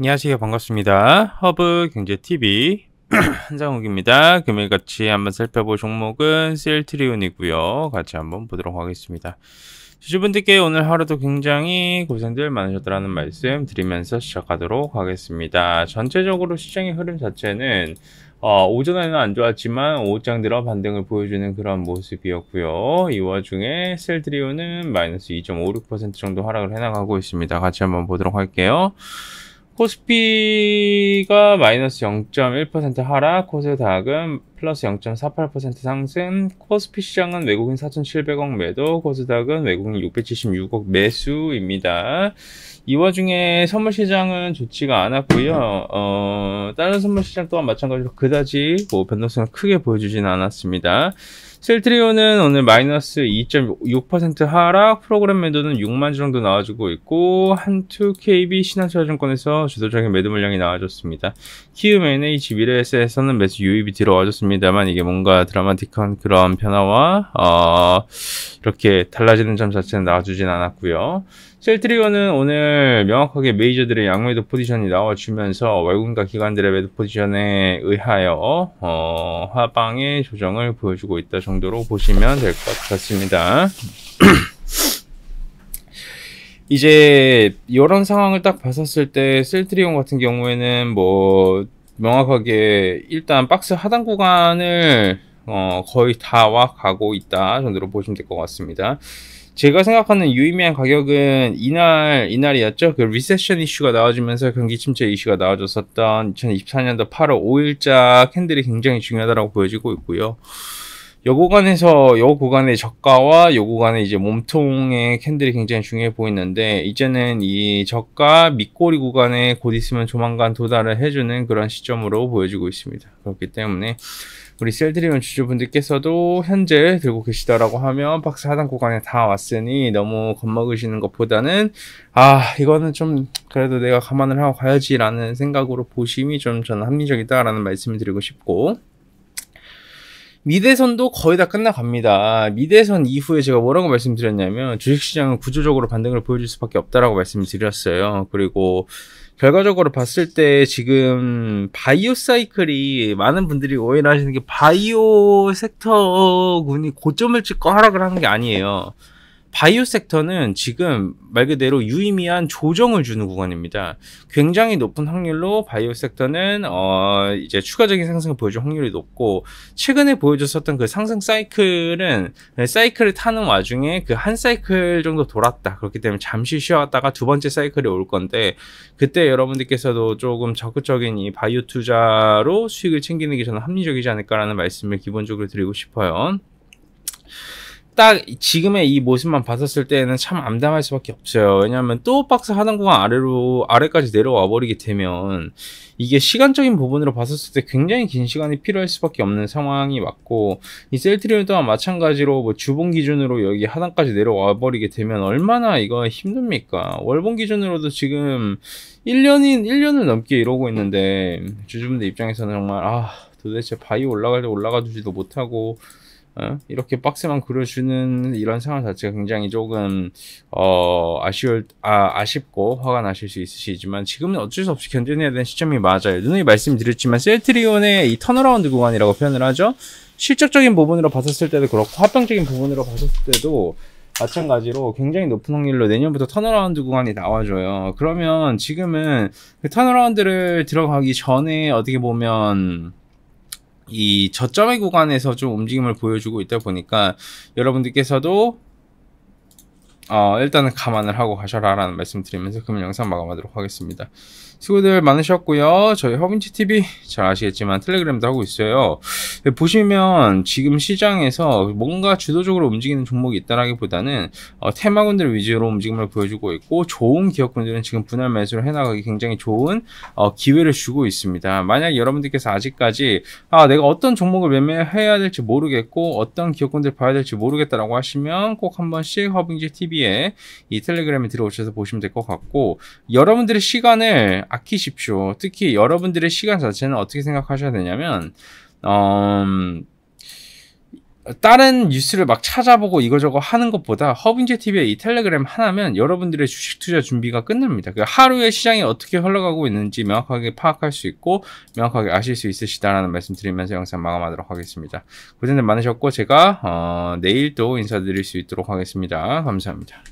안녕하세요 반갑습니다 허브 경제TV 한상욱입니다 금일같이 한번 살펴볼 종목은 셀트리온이고요 같이 한번 보도록 하겠습니다 주주분들께 오늘 하루도 굉장히 고생들 많으셨다는 말씀 드리면서 시작하도록 하겠습니다 전체적으로 시장의 흐름 자체는 어, 오전에는 안 좋았지만 오후장 들어 반등을 보여주는 그런 모습이었고요. 이 와중에 셀트리온은 마이너스 2.56% 정도 하락을 해나가고 있습니다. 같이 한번 보도록 할게요. 코스피가 마이너스 0.1% 하락, 코스닥은 플러스 0.48% 상승, 코스피 시장은 외국인 4,700억 매도, 코스닥은 외국인 676억 매수입니다. 이 와중에 선물 시장은 좋지가 않았고요. 어, 다른 선물 시장 또한 마찬가지로 그다지 뭐 변동성을 크게 보여주지는 않았습니다. 셀트리온은 오늘 마이너스 2.6% 하락, 프로그램 매도는 6만 주 정도 나와주고 있고 한투 KB 신한투자증권에서 주도적인 매도 물량이 나와줬습니다. 키움 NH 미래에셋에서는 매수 유입이 들어와줬습니다만 이게 뭔가 드라마틱한 그런 변화와 어, 이렇게 달라지는 점 자체는 나와주진 않았고요. 셀트리온은 오늘 명확하게 메이저들의 양매도 포지션이 나와주면서 월군과 기관들의 매도 포지션에 의하여 어, 하방의 조정을 보여주고 있다 정도로 보시면 될 것 같습니다. 이제 이런 상황을 딱 봤었을 때 셀트리온 같은 경우에는 뭐 명확하게 일단 박스 하단 구간을 어, 거의 다 와가고 있다 정도로 보시면 될 것 같습니다. 제가 생각하는 유의미한 가격은 이날 이날이었죠. 그 리세션 이슈가 나와지면서 경기 침체 이슈가 나와줬었던 2024년도 8월 5일자 캔들이 굉장히 중요하다고 보여지고 있고요. 요 구간에서 요 구간의 저가와 요 구간의 이제 몸통의 캔들이 굉장히 중요해 보이는데 이제는 이 저가 밑꼬리 구간에 곧 있으면 조만간 도달을 해주는 그런 시점으로 보여지고 있습니다. 그렇기 때문에 우리 셀드리온 주주분들께서도 현재 들고 계시다라고 하면 박스 하단 구간에 다 왔으니 너무 겁먹으시는 것보다는 아 이거는 좀 그래도 내가 감안을 하고 가야지라는 생각으로 보심이 좀 저는 합리적이다라는 말씀을 드리고 싶고 미대선도 거의 다 끝나갑니다. 미대선 이후에 제가 뭐라고 말씀드렸냐면 주식시장은 구조적으로 반등을 보여줄 수밖에 없다라고 말씀 드렸어요. 그리고 결과적으로 봤을 때 지금 바이오 사이클이 많은 분들이 오해 하시는 게 바이오 섹터군이 고점을 찍고 하락을 하게 아니에요. 바이오 섹터는 지금 말 그대로 유의미한 조정을 주는 구간입니다. 굉장히 높은 확률로 바이오 섹터는 어 이제 추가적인 상승을 보여줄 확률이 높고 최근에 보여줬었던 그 상승 사이클은 사이클을 타는 와중에 그 한 사이클 정도 돌았다. 그렇기 때문에 잠시 쉬었다가 두 번째 사이클이 올 건데 그때 여러분들께서도 조금 적극적인 이 바이오 투자로 수익을 챙기는 게 저는 합리적이지 않을까라는 말씀을 기본적으로 드리고 싶어요. 딱 지금의 이 모습만 봤었을 때는 참 암담할 수밖에 없어요. 왜냐하면 또 박스 하단구간 아래로 아래까지 내려와 버리게 되면 이게 시간적인 부분으로 봤었을 때 굉장히 긴 시간이 필요할 수밖에 없는 상황이 맞고 이 셀트리온 또한 마찬가지로 뭐 주봉 기준으로 여기 하단까지 내려와 버리게 되면 얼마나 이거 힘듭니까? 월봉 기준으로도 지금 1년인 1년을 넘게 이러고 있는데 주주분들 입장에서는 정말 아 도대체 바위 올라갈 때 올라가 주지도 못하고 어? 이렇게 박스만 그려주는 이런 상황 자체가 굉장히 조금 어, 아쉬울 아, 아쉽고 화가 나실 수 있으시지만 지금은 어쩔 수 없이 견뎌내야 되는 시점이 맞아요. 누누이 말씀드렸지만 셀트리온의 이 턴어라운드 구간이라고 표현을 하죠. 실적적인 부분으로 봤었을 때도 그렇고 합병적인 부분으로 봤었을 때도 마찬가지로 굉장히 높은 확률로 내년부터 턴어라운드 구간이 나와줘요. 그러면 지금은 그 턴어라운드를 들어가기 전에 어떻게 보면 이 저점의 구간에서 좀 움직임을 보여주고 있다 보니까 여러분들께서도 어, 일단은 감안을 하고 가셔라라는 말씀 드리면서 금일 영상 마감하도록 하겠습니다. 수고들 많으셨고요. 저희 허빈치 TV 잘 아시겠지만 텔레그램도 하고 있어요. 예, 보시면 지금 시장에서 뭔가 주도적으로 움직이는 종목이 있다라기보다는 어, 테마군들 위주로 움직임을 보여주고 있고 좋은 기업군들은 지금 분할 매수를 해나가기 굉장히 좋은 어, 기회를 주고 있습니다. 만약 여러분들께서 아직까지 아, 내가 어떤 종목을 매매해야 될지 모르겠고 어떤 기업군들 봐야 될지 모르겠다라고 하시면 꼭 한번씩 허빙지 TV TV에 이 텔레그램에 들어오셔서 보시면 될 것 같고 여러분들의 시간을 아끼십시오. 특히 여러분들의 시간 자체는 어떻게 생각하셔야 되냐면 음, 다른 뉴스를 막 찾아보고 이거저거 하는 것보다 허빙제 TV의 이 텔레그램 하나면 여러분들의 주식 투자 준비가 끝납니다. 그 하루의 시장이 어떻게 흘러가고 있는지 명확하게 파악할 수 있고 명확하게 아실 수 있으시다라는 말씀 드리면서 영상 마감하도록 하겠습니다. 고생들 많으셨고 제가 어, 내일 도 인사드릴 수 있도록 하겠습니다. 감사합니다.